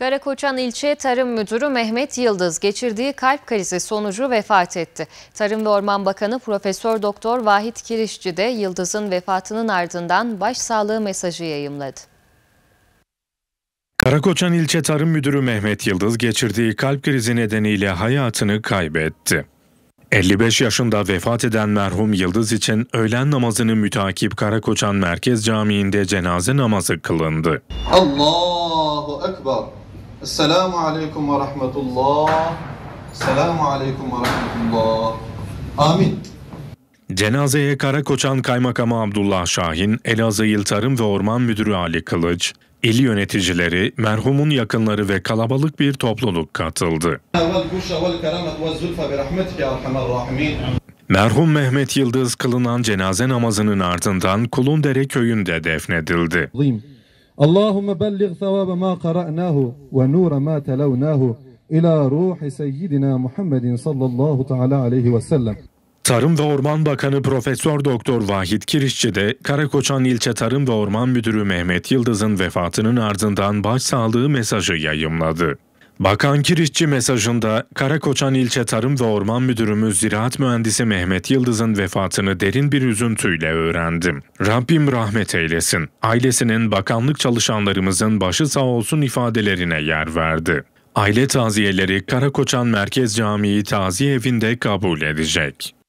Karakoçan ilçe Tarım Müdürü Mehmet Yıldız geçirdiği kalp krizi sonucu vefat etti. Tarım ve Orman Bakanı Profesör Doktor Vahit Kirişçi de Yıldız'ın vefatının ardından başsağlığı mesajı yayımladı. Karakoçan ilçe Tarım Müdürü Mehmet Yıldız geçirdiği kalp krizi nedeniyle hayatını kaybetti. 55 yaşında vefat eden merhum Yıldız için öğlen namazını mütakip Karakoçan Merkez Camii'nde cenaze namazı kılındı. Allahu Ekber. Esselamu Aleyküm ve Rahmetullah. Selamu Aleyküm ve Rahmetullah. Amin. Cenazeye Karakoçan Kaymakamı Abdullah Şahin, Elazığ İl Tarım ve Orman Müdürü Ali Kılıç, il yöneticileri, merhumun yakınları ve kalabalık bir topluluk katıldı. Merhum Mehmet Yıldız kılınan cenaze namazının ardından Kulundere köyünde defnedildi. اللهم بلغ ثواب ما قرأناه ونور ما تلوناه إلى روح سيدنا محمد صلى الله تعالى عليه وسلم Tarım ve Orman Bakanı Profesör Doktor Vahit Kirişçi de Karakoçan İlçe Tarım ve Orman Müdürü Mehmet Yıldız'ın vefatının ardından başsağlığı mesajı yayımladı. Bakan Kirişçi mesajında Karakoçan İlçe Tarım ve Orman Müdürümüz Ziraat Mühendisi Mehmet Yıldız'ın vefatını derin bir üzüntüyle öğrendim. Rabbim rahmet eylesin. Ailesinin bakanlık çalışanlarımızın başı sağ olsun ifadelerine yer verdi. Aile taziyeleri Karakoçan Merkez Camii Taziye Evi'nde kabul edecek.